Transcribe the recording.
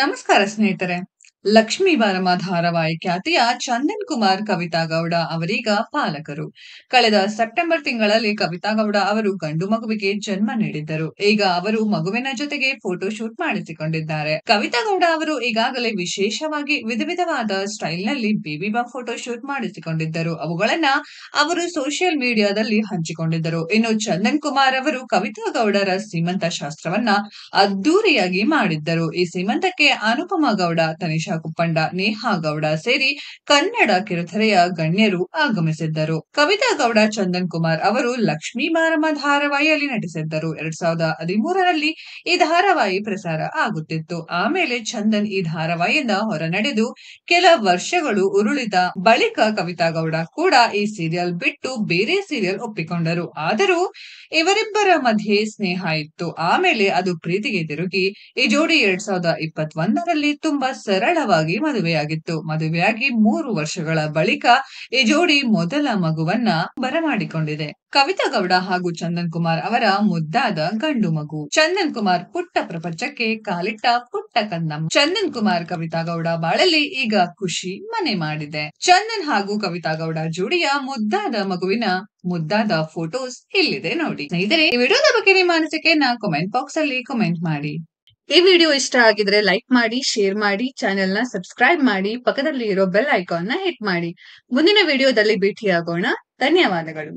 ನಮಸ್ಕಾರ ಸ್ನೇಹಿತರೆ ಲಕ್ಷ್ಮೀ ಬಾರಮ್ಮ ಧಾರಾವಾಹಿ ಖ್ಯಾತಿಯ ಚಂದನ್ ಕುಮಾರ್ ಕವಿತಾ ಗೌಡ ಅವರೀಗ ಪಾಲಕರು ಕಳೆದ ಸೆಪ್ಟೆಂಬರ್ ತಿಂಗಳಲ್ಲಿ ಕವಿತಾ ಗೌಡ ಅವರು ಗಂಡು ಮಗುವಿಗೆ ಜನ್ಮ ನೀಡಿದ್ದರು ಈಗ ಅವರು ಮಗುವಿನ ಜೊತೆಗೆ ಫೋಟೋ ಶೂಟ್ ಮಾಡಿಸಿಕೊಂಡಿದ್ದಾರೆ ಕವಿತಾ ಗೌಡ ಅವರು ಈಗಾಗಲೇ ವಿಶೇಷವಾಗಿ ವಿಧ ವಿಧವಾದ ಸ್ಟೈಲ್ ನಲ್ಲಿ ಬೇಬಿ ಬಾ ಫೋಟೋ ಶೂಟ್ ಮಾಡಿಸಿಕೊಂಡಿದ್ದರು ಅವುಗಳನ್ನ ಅವರು ಸೋಷಿಯಲ್ ಮೀಡಿಯಾದಲ್ಲಿ ಹಂಚಿಕೊಂಡಿದ್ದರು ಇನ್ನು ಚಂದನ್ ಕುಮಾರ್ ಅವರು ಕವಿತಾ ಗೌಡರ ಸೀಮಂತ ಶಾಸ್ತ್ರವನ್ನ ಅದ್ದೂರಿಯಾಗಿ ಮಾಡಿದ್ದರು ಈ ಸೀಮಂತಕ್ಕೆ ಅನುಪಮ ಗೌಡ ತನಿಷಾ ಕುಪ್ಪಂಡ ನೇಹಾ ಗೌಡ ಸೇರಿ ಕನ್ನಡ ಕಿರುತೆರೆಯ ಗಣ್ಯರು ಆಗಮಿಸಿದ್ದರು ಕವಿತಾ ಗೌಡ ಚಂದನ್ ಕುಮಾರ್ ಅವರು ಲಕ್ಷ್ಮೀ ಮಾರಮ್ಮ ಧಾರಾವಾಹಿಯಲ್ಲಿ ನಟಿಸಿದ್ದರು ಎರಡ್ ಸಾವಿರದ ಹದಿಮೂರರಲ್ಲಿ ಈ ಧಾರಾವಾಹಿ ಪ್ರಸಾರ ಆಗುತ್ತಿತ್ತು ಆಮೇಲೆ ಚಂದನ್ ಈ ಧಾರಾವಾಹಿಯಿಂದ ಹೊರನಡೆದು ಕೆಲ ವರ್ಷಗಳು ಉರುಳಿದ ಬಳಿಕ ಕವಿತಾ ಗೌಡ ಕೂಡ ಈ ಸೀರಿಯಲ್ ಬಿಟ್ಟು ಬೇರೆ ಸೀರಿಯಲ್ ಒಪ್ಪಿಕೊಂಡರು ಆದರೂ ಇವರಿಬ್ಬರ ಮಧ್ಯೆ ಸ್ನೇಹ ಇತ್ತು ಆಮೇಲೆ ಅದು ಪ್ರೀತಿಗೆ ತಿರುಗಿ ಈ ಜೋಡಿ ಎರಡ್ ಸಾವಿರದ ಇಪ್ಪತ್ತೊಂದರಲ್ಲಿ ತುಂಬಾ ಸರಳ ಸರಳವಾಗಿ ಮದುವೆಯಾಗಿತ್ತು ಮದುವೆಯಾಗಿ ಮೂರು ವರ್ಷಗಳ ಬಳಿಕ ಈ ಜೋಡಿ ಮೊದಲ ಮಗುವನ್ನ ಬರಮಾಡಿಕೊಂಡಿದೆ ಕವಿತಾ ಗೌಡ ಹಾಗೂ ಚಂದನ್ ಕುಮಾರ್ ಅವರ ಮುದ್ದಾದ ಗಂಡು ಮಗು ಚಂದನ್ ಕುಮಾರ್ ಪುಟ್ಟ ಪ್ರಪಂಚಕ್ಕೆ ಕಾಲಿಟ್ಟ ಪುಟ್ಟ ಕಂದಮ್ಮ ಚಂದನ್ ಕುಮಾರ್ ಕವಿತಾ ಗೌಡ ಬಾಳಲ್ಲಿ ಈಗ ಖುಷಿ ಮನೆ ಮಾಡಿದೆ ಚಂದನ್ ಹಾಗೂ ಕವಿತಾ ಗೌಡ ಜೋಡಿಯ ಮುದ್ದಾದ ಮಗುವಿನ ಮುದ್ದಾದ ಫೋಟೋಸ್ ಇಲ್ಲಿದೆ ನೋಡಿ ಸ್ನೇಹಿತರೆ ಈ ವಿಡಿಯೋದ ಬಗ್ಗೆ ನಿಮ್ಮ ಅನಿಸಿಕೆಯನ್ನ ಕಾಮೆಂಟ್ ಬಾಕ್ಸ್ ಅಲ್ಲಿ ಕಮೆಂಟ್ ಮಾಡಿ ಈ ವಿಡಿಯೋ ಇಷ್ಟ ಆಗಿದ್ರೆ ಲೈಕ್ ಮಾಡಿ ಶೇರ್ ಮಾಡಿ ಚಾನೆಲ್ ನ ಸಬ್ಸ್ಕ್ರೈಬ್ ಮಾಡಿ ಪಕ್ಕದಲ್ಲಿ ಇರೋ ಬೆಲ್ ಐಕಾನ್ ನ ಹಿಟ್ ಮಾಡಿ ಮುಂದಿನ ವಿಡಿಯೋದಲ್ಲಿ ಭೇಟಿಯಾಗೋಣ ಧನ್ಯವಾದಗಳು